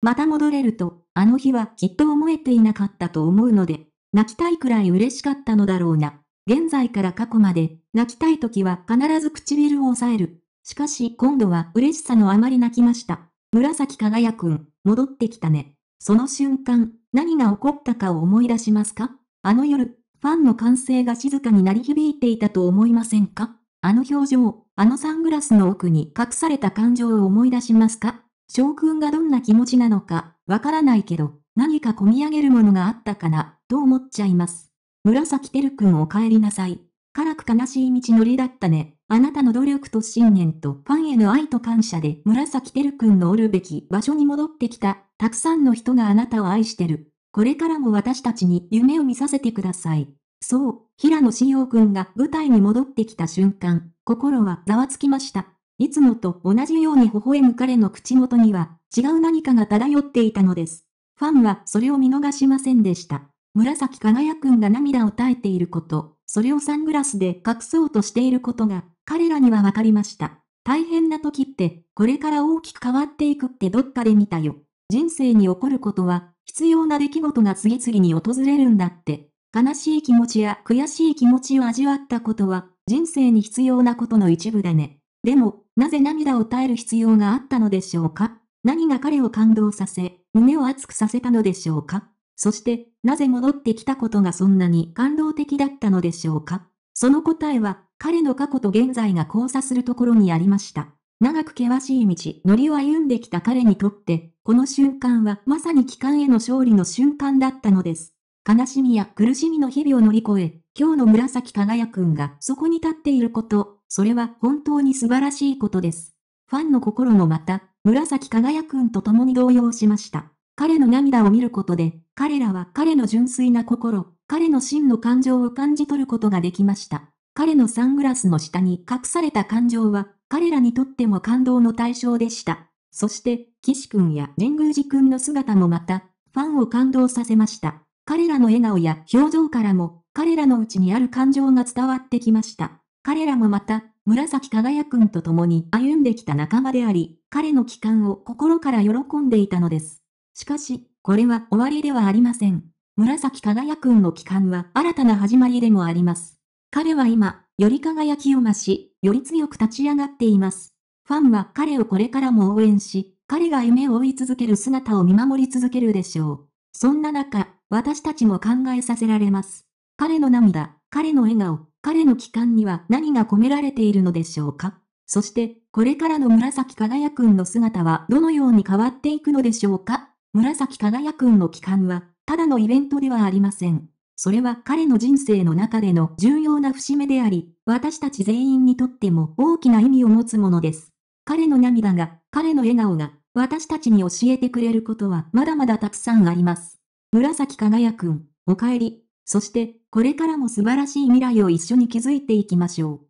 また戻れると、あの日はきっと思えていなかったと思うので、泣きたいくらい嬉しかったのだろうな。現在から過去まで、泣きたい時は必ず唇を押さえる。しかし今度は嬉しさのあまり泣きました。紫輝くん、戻ってきたね。その瞬間、何が起こったかを思い出しますかあの夜、ファンの歓声が静かに鳴り響いていたと思いませんかあの表情、あのサングラスの奥に隠された感情を思い出しますか将軍がどんな気持ちなのか、わからないけど、何か込み上げるものがあったかな、と思っちゃいます。紫てるくんお帰りなさい。辛く悲しい道のりだったね。あなたの努力と信念とファンへの愛と感謝で紫てるくんのおるべき場所に戻ってきた。たくさんの人があなたを愛してる。これからも私たちに夢を見させてください。そう、平野紫耀くんが舞台に戻ってきた瞬間、心はざわつきました。いつもと同じように微笑む彼の口元には、違う何かが漂っていたのです。ファンはそれを見逃しませんでした。紫輝くんが涙を耐えていること、それをサングラスで隠そうとしていることが、彼らにはわかりました。大変な時って、これから大きく変わっていくってどっかで見たよ。人生に起こることは、必要な出来事が次々に訪れるんだって。悲しい気持ちや悔しい気持ちを味わったことは、人生に必要なことの一部だね。でも、なぜ涙を耐える必要があったのでしょうか何が彼を感動させ、胸を熱くさせたのでしょうかそして、なぜ戻ってきたことがそんなに感動的だったのでしょうかその答えは、彼の過去と現在が交差するところにありました。長く険しい道のりを歩んできた彼にとって、この瞬間はまさに帰還への勝利の瞬間だったのです。悲しみや苦しみの日々を乗り越え、今日の紫輝くんがそこに立っていること、それは本当に素晴らしいことです。ファンの心もまた、紫輝くんと共に動揺しました。彼の涙を見ることで、彼らは彼の純粋な心、彼の真の感情を感じ取ることができました。彼のサングラスの下に隠された感情は、彼らにとっても感動の対象でした。そして、岸くんや神宮寺くんの姿もまた、ファンを感動させました。彼らの笑顔や表情からも、彼らのうちにある感情が伝わってきました。彼らもまた、紫輝くんと共に歩んできた仲間であり、彼の帰還を心から喜んでいたのです。しかし、これは終わりではありません。紫輝くんの帰還は新たな始まりでもあります。彼は今、より輝きを増し、より強く立ち上がっています。ファンは彼をこれからも応援し、彼が夢を追い続ける姿を見守り続けるでしょう。そんな中、私たちも考えさせられます。彼の涙、彼の笑顔、彼の期間には何が込められているのでしょうかそして、これからの紫輝くんの姿はどのように変わっていくのでしょうか紫輝くんの期間は、ただのイベントではありません。それは彼の人生の中での重要な節目であり、私たち全員にとっても大きな意味を持つものです。彼の涙が、彼の笑顔が、私たちに教えてくれることはまだまだたくさんあります。紫輝くん、お帰り。そして、これからも素晴らしい未来を一緒に築いていきましょう。